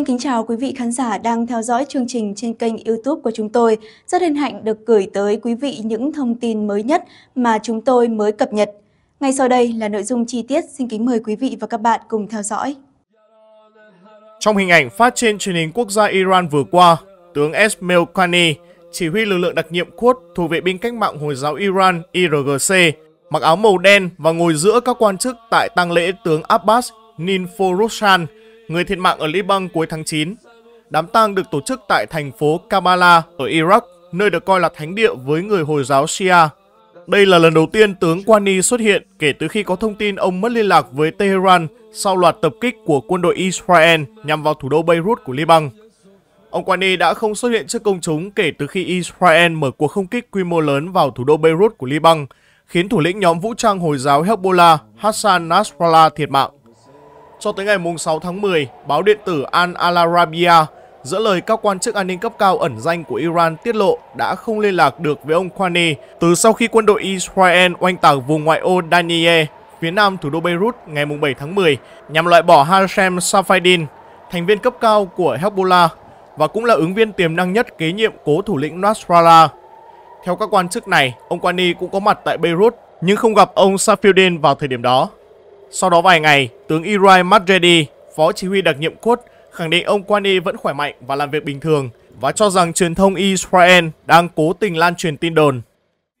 Xin kính chào quý vị khán giả đang theo dõi chương trình trên kênh YouTube của chúng tôi. Rất hân hạnh được gửi tới quý vị những thông tin mới nhất mà chúng tôi mới cập nhật. Ngay sau đây là nội dung chi tiết, xin kính mời quý vị và các bạn cùng theo dõi. Trong hình ảnh phát trên truyền hình quốc gia Iran vừa qua, tướng Esmail Khani, chỉ huy lực lượng đặc nhiệm Quds thuộc vệ binh cách mạng Hồi giáo Iran IRGC, mặc áo màu đen và ngồi giữa các quan chức tại tang lễ tướng Abbas Ninforoshan – người thiệt mạng ở Liban cuối tháng 9. Đám tang được tổ chức tại thành phố Kabbalah ở Iraq, nơi được coi là thánh địa với người Hồi giáo Shia. Đây là lần đầu tiên tướng Qani xuất hiện kể từ khi có thông tin ông mất liên lạc với Tehran sau loạt tập kích của quân đội Israel nhằm vào thủ đô Beirut của Liban. Ông Qani đã không xuất hiện trước công chúng kể từ khi Israel mở cuộc không kích quy mô lớn vào thủ đô Beirut của Liban, khiến thủ lĩnh nhóm vũ trang Hồi giáo Hezbollah Hassan Nasrallah thiệt mạng. Cho tới ngày 6 tháng 10, báo điện tử Al arabiya dỡ lời các quan chức an ninh cấp cao ẩn danh của Iran tiết lộ đã không liên lạc được với ông Khoani từ sau khi quân đội Israel oanh tạc vùng ngoại ô Daniye, phía nam thủ đô Beirut ngày 7 tháng 10 nhằm loại bỏ Hashem Safadin, thành viên cấp cao của Hezbollah và cũng là ứng viên tiềm năng nhất kế nhiệm cố thủ lĩnh Nasrallah. Theo các quan chức này, ông Khoani cũng có mặt tại Beirut nhưng không gặp ông Safiuddin vào thời điểm đó. Sau đó vài ngày, tướng Irai Madredi, phó chỉ huy đặc nhiệm Quds, khẳng định ông Kwani vẫn khỏe mạnh và làm việc bình thường và cho rằng truyền thông Israel đang cố tình lan truyền tin đồn.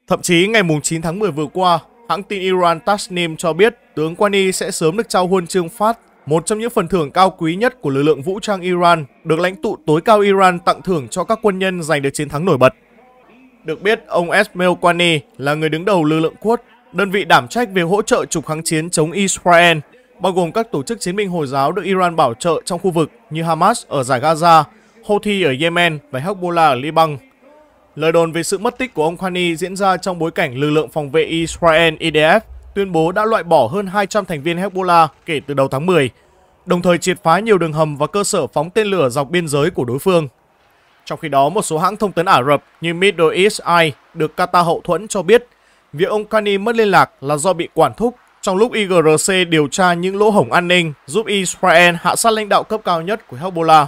Thậm chí ngày 9 tháng 10 vừa qua, hãng tin Iran Tasnim cho biết tướng Kwani sẽ sớm được trao huân chương Phát, một trong những phần thưởng cao quý nhất của lực lượng vũ trang Iran, được lãnh tụ tối cao Iran tặng thưởng cho các quân nhân giành được chiến thắng nổi bật. Được biết, ông Esmail Kwani là người đứng đầu lực lượng Quds đơn vị đảm trách việc hỗ trợ trục kháng chiến chống Israel, bao gồm các tổ chức chiến binh Hồi giáo được Iran bảo trợ trong khu vực như Hamas ở giải Gaza, Houthi ở Yemen và Hezbollah ở Liban. Lời đồn về sự mất tích của ông Khani diễn ra trong bối cảnh lực lượng phòng vệ Israel IDF tuyên bố đã loại bỏ hơn 200 thành viên Hezbollah kể từ đầu tháng 10, đồng thời triệt phá nhiều đường hầm và cơ sở phóng tên lửa dọc biên giới của đối phương. Trong khi đó, một số hãng thông tấn Ả Rập như Middle East Eye được Qatar hậu thuẫn cho biết Việc ông Kani mất liên lạc là do bị quản thúc trong lúc IGRC điều tra những lỗ hổng an ninh giúp Israel hạ sát lãnh đạo cấp cao nhất của Hezbollah.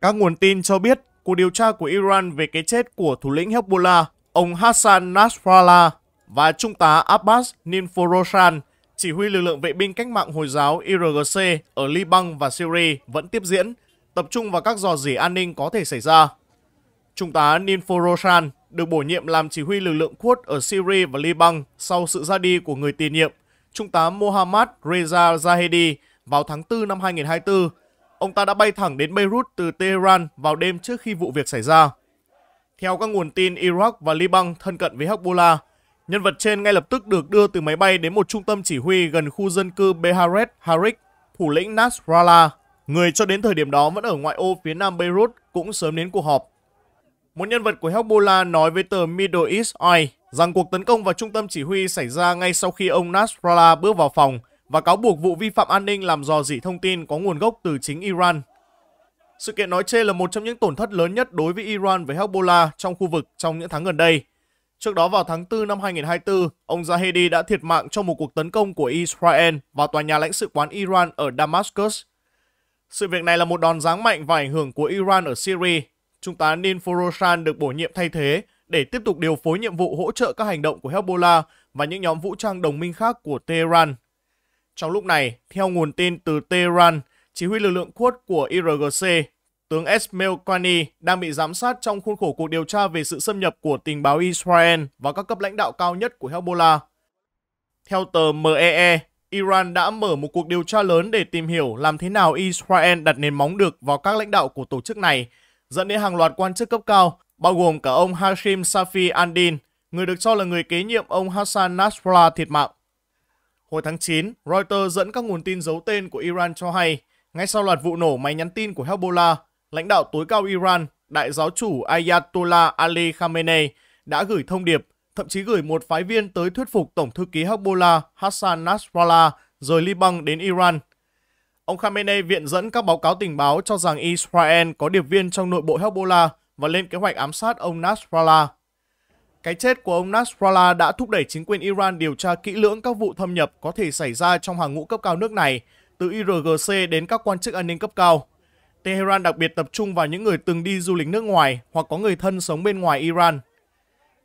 Các nguồn tin cho biết cuộc điều tra của Iran về cái chết của thủ lĩnh Hezbollah, ông Hassan Nasrallah và trung tá Abbas Ninforoshan, chỉ huy lực lượng vệ binh cách mạng Hồi giáo IRGC ở Liban và Syria vẫn tiếp diễn, tập trung vào các dò dỉ an ninh có thể xảy ra. Trung tá Ninfo Roshan được bổ nhiệm làm chỉ huy lực lượng Quds ở Syria và Liban sau sự ra đi của người tiền nhiệm, Trung tá Mohammad Reza Zahedi vào tháng 4 năm 2024. Ông ta đã bay thẳng đến Beirut từ Tehran vào đêm trước khi vụ việc xảy ra. Theo các nguồn tin Iraq và Liban thân cận với Hezbollah, nhân vật trên ngay lập tức được đưa từ máy bay đến một trung tâm chỉ huy gần khu dân cư Beharet Harik, thủ lĩnh Nasrallah. Người cho đến thời điểm đó vẫn ở ngoại ô phía nam Beirut cũng sớm đến cuộc họp một nhân vật của Hezbollah nói với tờ Middle East Eye rằng cuộc tấn công vào trung tâm chỉ huy xảy ra ngay sau khi ông Nasrallah bước vào phòng và cáo buộc vụ vi phạm an ninh làm dò dỉ thông tin có nguồn gốc từ chính Iran. Sự kiện nói trên là một trong những tổn thất lớn nhất đối với Iran với Hezbollah trong khu vực trong những tháng gần đây. Trước đó vào tháng 4 năm 2024, ông Zahedi đã thiệt mạng trong một cuộc tấn công của Israel vào tòa nhà lãnh sự quán Iran ở Damascus. Sự việc này là một đòn giáng mạnh và ảnh hưởng của Iran ở Syria Trung tá Nin Foroshan được bổ nhiệm thay thế để tiếp tục điều phối nhiệm vụ hỗ trợ các hành động của Hezbollah và những nhóm vũ trang đồng minh khác của Tehran. Trong lúc này, theo nguồn tin từ Tehran, chỉ huy lực lượng Quds của IRGC, tướng Esmail Kwani đang bị giám sát trong khuôn khổ cuộc điều tra về sự xâm nhập của tình báo Israel và các cấp lãnh đạo cao nhất của Hezbollah. Theo tờ MEE, e, Iran đã mở một cuộc điều tra lớn để tìm hiểu làm thế nào Israel đặt nền móng được vào các lãnh đạo của tổ chức này dẫn đến hàng loạt quan chức cấp cao, bao gồm cả ông Hashim Safi Andin, người được cho là người kế nhiệm ông Hassan Nasrallah thiệt mạng. Hồi tháng 9, Reuters dẫn các nguồn tin giấu tên của Iran cho hay, ngay sau loạt vụ nổ máy nhắn tin của Hezbollah, lãnh đạo tối cao Iran, đại giáo chủ Ayatollah Ali Khamenei đã gửi thông điệp, thậm chí gửi một phái viên tới thuyết phục Tổng thư ký Hezbollah Hassan Nasrallah rời Liban đến Iran Ông Khamenei viện dẫn các báo cáo tình báo cho rằng Israel có điệp viên trong nội bộ Hezbollah và lên kế hoạch ám sát ông Nasrallah. Cái chết của ông Nasrallah đã thúc đẩy chính quyền Iran điều tra kỹ lưỡng các vụ thâm nhập có thể xảy ra trong hàng ngũ cấp cao nước này, từ IRGC đến các quan chức an ninh cấp cao. Tehran đặc biệt tập trung vào những người từng đi du lịch nước ngoài hoặc có người thân sống bên ngoài Iran.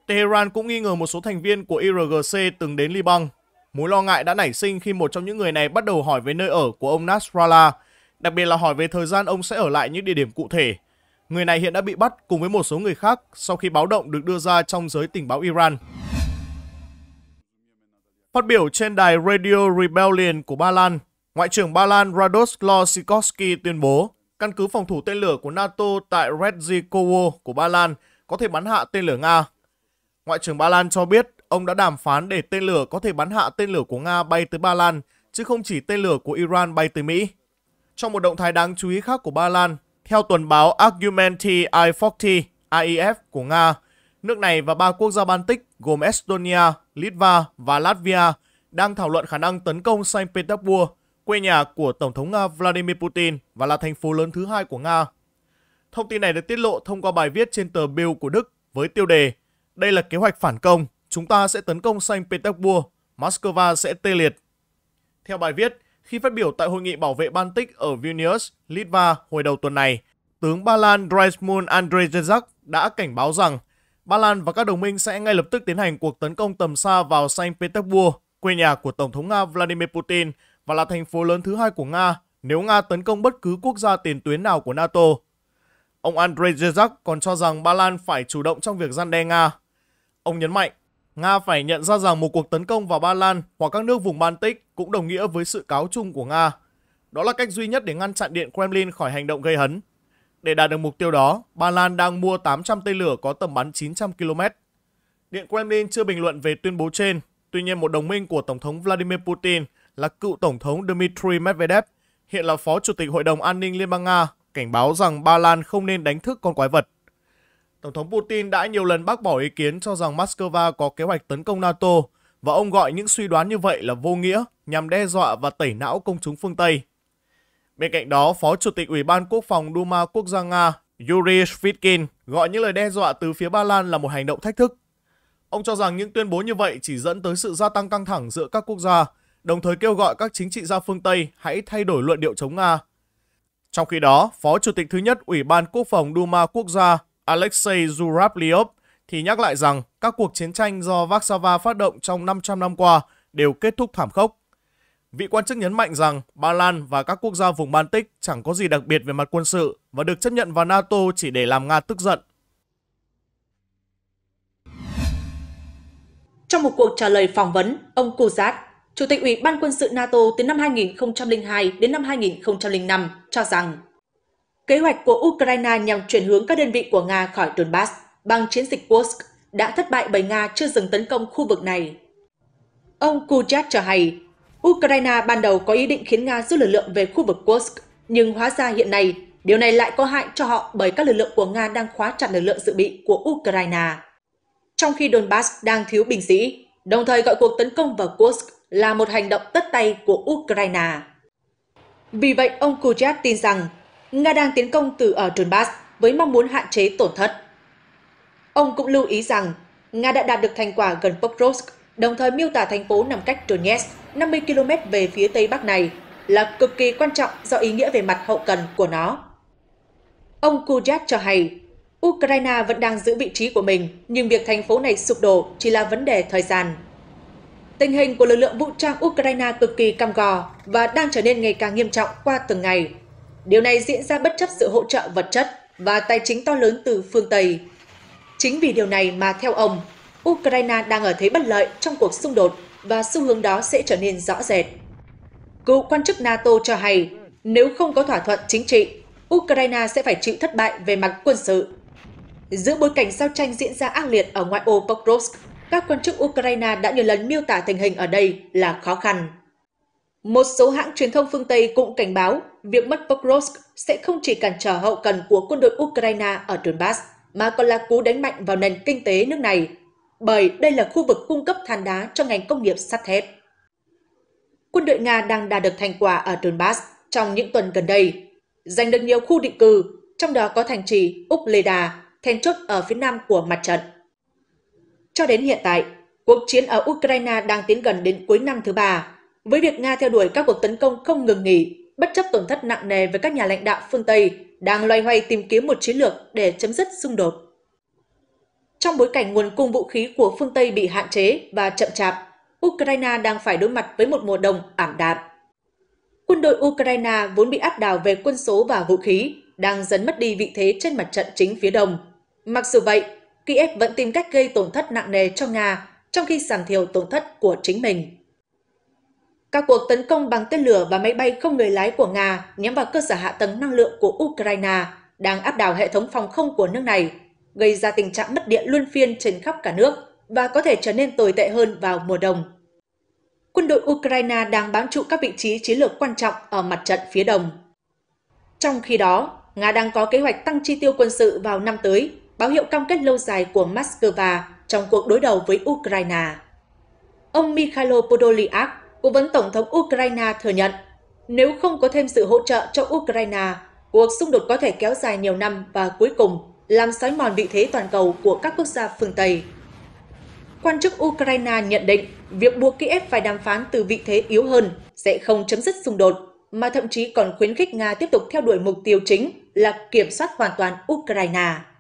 Tehran cũng nghi ngờ một số thành viên của IRGC từng đến Liban. Mối lo ngại đã nảy sinh khi một trong những người này bắt đầu hỏi về nơi ở của ông Nasrallah, đặc biệt là hỏi về thời gian ông sẽ ở lại những địa điểm cụ thể. Người này hiện đã bị bắt cùng với một số người khác sau khi báo động được đưa ra trong giới tình báo Iran. Phát biểu trên đài Radio Rebellion của Ba Lan, Ngoại trưởng Ba Lan Radoslaw Sikorsky tuyên bố căn cứ phòng thủ tên lửa của NATO tại Redzikowo của Ba Lan có thể bắn hạ tên lửa Nga. Ngoại trưởng Ba Lan cho biết ông đã đàm phán để tên lửa có thể bắn hạ tên lửa của Nga bay tới Ba Lan, chứ không chỉ tên lửa của Iran bay tới Mỹ. Trong một động thái đáng chú ý khác của Ba Lan, theo tuần báo Argumenti I-40 IEF của Nga, nước này và ba quốc gia Baltic gồm Estonia, Litva và Latvia đang thảo luận khả năng tấn công Saint Petersburg, quê nhà của Tổng thống Nga Vladimir Putin và là thành phố lớn thứ hai của Nga. Thông tin này được tiết lộ thông qua bài viết trên tờ bill của Đức với tiêu đề Đây là kế hoạch phản công, Chúng ta sẽ tấn công Saint Petersburg, Moscow sẽ tê liệt. Theo bài viết, khi phát biểu tại hội nghị bảo vệ Baltic ở Vilnius, Litva hồi đầu tuần này, tướng Ba Lan Dreismun Andrzejczak đã cảnh báo rằng Ba Lan và các đồng minh sẽ ngay lập tức tiến hành cuộc tấn công tầm xa vào Saint Petersburg, quê nhà của Tổng thống Nga Vladimir Putin và là thành phố lớn thứ hai của Nga nếu Nga tấn công bất cứ quốc gia tiền tuyến nào của NATO. Ông Andrzej Jezak còn cho rằng Ba Lan phải chủ động trong việc gian đe Nga. Ông nhấn mạnh, Nga phải nhận ra rằng một cuộc tấn công vào Ba Lan hoặc các nước vùng Baltic cũng đồng nghĩa với sự cáo chung của Nga. Đó là cách duy nhất để ngăn chặn Điện Kremlin khỏi hành động gây hấn. Để đạt được mục tiêu đó, Ba Lan đang mua 800 tên lửa có tầm bắn 900 km. Điện Kremlin chưa bình luận về tuyên bố trên, tuy nhiên một đồng minh của Tổng thống Vladimir Putin là cựu Tổng thống Dmitry Medvedev, hiện là Phó Chủ tịch Hội đồng An ninh Liên bang Nga, cảnh báo rằng Ba Lan không nên đánh thức con quái vật. Tổng thống Putin đã nhiều lần bác bỏ ý kiến cho rằng Moscow có kế hoạch tấn công NATO và ông gọi những suy đoán như vậy là vô nghĩa nhằm đe dọa và tẩy não công chúng phương Tây. Bên cạnh đó, Phó Chủ tịch Ủy ban Quốc phòng Duma Quốc gia Nga Yuri Shvitkin gọi những lời đe dọa từ phía Ba Lan là một hành động thách thức. Ông cho rằng những tuyên bố như vậy chỉ dẫn tới sự gia tăng căng thẳng giữa các quốc gia, đồng thời kêu gọi các chính trị gia phương Tây hãy thay đổi luận điệu chống Nga. Trong khi đó, Phó Chủ tịch thứ nhất Ủy ban Quốc phòng Duma Quốc gia Alexei Zurabliov thì nhắc lại rằng các cuộc chiến tranh do Warsaw phát động trong 500 năm qua đều kết thúc thảm khốc. Vị quan chức nhấn mạnh rằng Ba Lan và các quốc gia vùng Baltic chẳng có gì đặc biệt về mặt quân sự và được chấp nhận vào NATO chỉ để làm Nga tức giận. Trong một cuộc trả lời phỏng vấn, ông Kuzat, Chủ tịch Ủy ban quân sự NATO từ năm 2002 đến năm 2005, cho rằng Kế hoạch của Ukraine nhằm chuyển hướng các đơn vị của Nga khỏi Donbass bằng chiến dịch Kursk đã thất bại bởi Nga chưa dừng tấn công khu vực này. Ông Kujat cho hay, Ukraine ban đầu có ý định khiến Nga rút lực lượng về khu vực Kursk, nhưng hóa ra hiện nay, điều này lại có hại cho họ bởi các lực lượng của Nga đang khóa chặt lực lượng dự bị của Ukraine. Trong khi Donbass đang thiếu binh sĩ, đồng thời gọi cuộc tấn công vào Kursk là một hành động tất tay của Ukraine. Vì vậy, ông Kujat tin rằng Nga đang tiến công từ ở Donbass với mong muốn hạn chế tổn thất. Ông cũng lưu ý rằng Nga đã đạt được thành quả gần Pokrovsk, đồng thời miêu tả thành phố nằm cách Donetsk 50 km về phía tây bắc này là cực kỳ quan trọng do ý nghĩa về mặt hậu cần của nó. Ông Kujat cho hay, Ukraine vẫn đang giữ vị trí của mình, nhưng việc thành phố này sụp đổ chỉ là vấn đề thời gian. Tình hình của lực lượng vũ trang Ukraine cực kỳ cam gò và đang trở nên ngày càng nghiêm trọng qua từng ngày, Điều này diễn ra bất chấp sự hỗ trợ vật chất và tài chính to lớn từ phương Tây. Chính vì điều này mà theo ông, Ukraine đang ở thế bất lợi trong cuộc xung đột và xu hướng đó sẽ trở nên rõ rệt. Cựu quan chức NATO cho hay, nếu không có thỏa thuận chính trị, Ukraine sẽ phải chịu thất bại về mặt quân sự. Giữa bối cảnh giao tranh diễn ra ác liệt ở ngoại ô Pokrovsk, các quan chức Ukraine đã nhiều lần miêu tả tình hình ở đây là khó khăn. Một số hãng truyền thông phương Tây cũng cảnh báo việc mất Pokrovsk sẽ không chỉ cản trở hậu cần của quân đội Ukraine ở Donbass, mà còn là cú đánh mạnh vào nền kinh tế nước này, bởi đây là khu vực cung cấp than đá cho ngành công nghiệp sắt thép. Quân đội Nga đang đạt được thành quả ở Donbass trong những tuần gần đây, giành được nhiều khu định cư, trong đó có thành trì Úc then chốt ở phía nam của mặt trận. Cho đến hiện tại, cuộc chiến ở Ukraine đang tiến gần đến cuối năm thứ ba, với việc Nga theo đuổi các cuộc tấn công không ngừng nghỉ bất chấp tổn thất nặng nề với các nhà lãnh đạo phương Tây, đang loay hoay tìm kiếm một chiến lược để chấm dứt xung đột. Trong bối cảnh nguồn cung vũ khí của phương Tây bị hạn chế và chậm chạp, Ukraine đang phải đối mặt với một mùa đông ảm đạm. Quân đội Ukraine vốn bị áp đảo về quân số và vũ khí, đang dần mất đi vị thế trên mặt trận chính phía đông. Mặc dù vậy, Kiev vẫn tìm cách gây tổn thất nặng nề cho Nga trong khi giảm thiểu tổn thất của chính mình. Các cuộc tấn công bằng tên lửa và máy bay không người lái của Nga nhắm vào cơ sở hạ tầng năng lượng của Ukraine đang áp đảo hệ thống phòng không của nước này, gây ra tình trạng mất điện luân phiên trên khắp cả nước và có thể trở nên tồi tệ hơn vào mùa đông. Quân đội Ukraine đang bám trụ các vị trí chiến lược quan trọng ở mặt trận phía đông. Trong khi đó, Nga đang có kế hoạch tăng chi tiêu quân sự vào năm tới, báo hiệu cam kết lâu dài của Moscow trong cuộc đối đầu với Ukraine. Ông Mikhailo Podolyak, Cố vấn Tổng thống Ukraine thừa nhận, nếu không có thêm sự hỗ trợ cho Ukraine, cuộc xung đột có thể kéo dài nhiều năm và cuối cùng làm xói mòn vị thế toàn cầu của các quốc gia phương Tây. Quan chức Ukraine nhận định việc buộc Kiev phải đàm phán từ vị thế yếu hơn sẽ không chấm dứt xung đột, mà thậm chí còn khuyến khích Nga tiếp tục theo đuổi mục tiêu chính là kiểm soát hoàn toàn Ukraine.